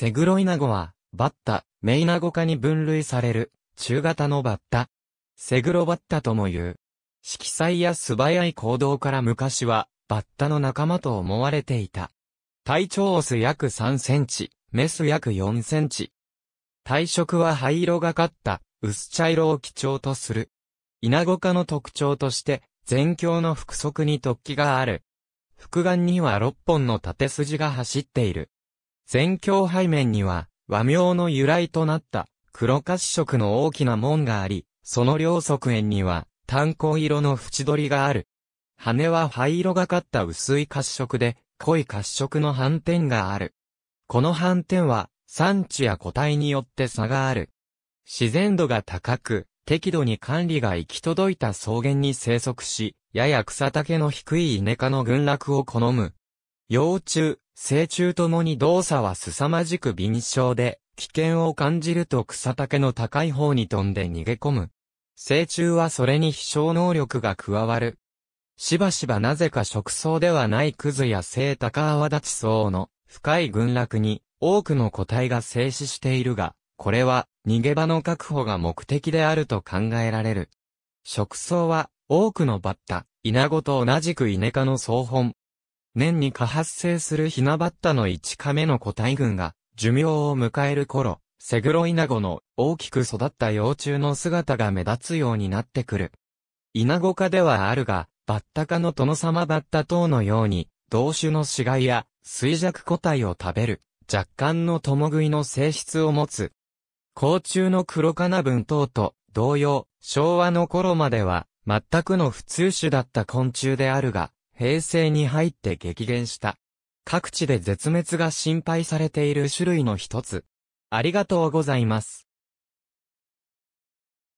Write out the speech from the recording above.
セグロイナゴは、バッタ、メイナゴ科に分類される、中型のバッタ。セグロバッタとも言う。色彩や素早い行動から昔は、バッタの仲間と思われていた。体長オス約3センチ、メス約4センチ。体色は灰色がかった、薄茶色を基調とする。イナゴ科の特徴として、全鏡の腹側に突起がある。複眼には6本の縦筋が走っている。全境背面には、和名の由来となった、黒褐色の大きな門があり、その両側縁には、炭鉱色の縁取りがある。羽は灰色がかった薄い褐色で、濃い褐色の斑点がある。この斑点は、産地や個体によって差がある。自然度が高く、適度に管理が行き届いた草原に生息し、やや草丈の低いイネ科の群落を好む。幼虫、成虫ともに動作は凄まじく敏捷で、危険を感じると草丈の高い方に飛んで逃げ込む。成虫はそれに飛翔能力が加わる。しばしばなぜか食草ではないクズや聖高泡立ち層の深い群落に多くの個体が静止しているが、これは逃げ場の確保が目的であると考えられる。食草は多くのバッタ、イナゴと同じくイネ科の草本、年に過発生するヒナバッタの1カメの個体群が寿命を迎える頃、セグロイナゴの大きく育った幼虫の姿が目立つようになってくる。イナゴ科ではあるが、バッタ科のトノサマバッタ等のように、同種の死骸や衰弱個体を食べる、若干の共食いの性質を持つ。甲虫の黒カナブン等と同様、昭和の頃までは、全くの普通種だった昆虫であるが、平成に入って激減した。各地で絶滅が心配されている種類の一つ。ありがとうございます。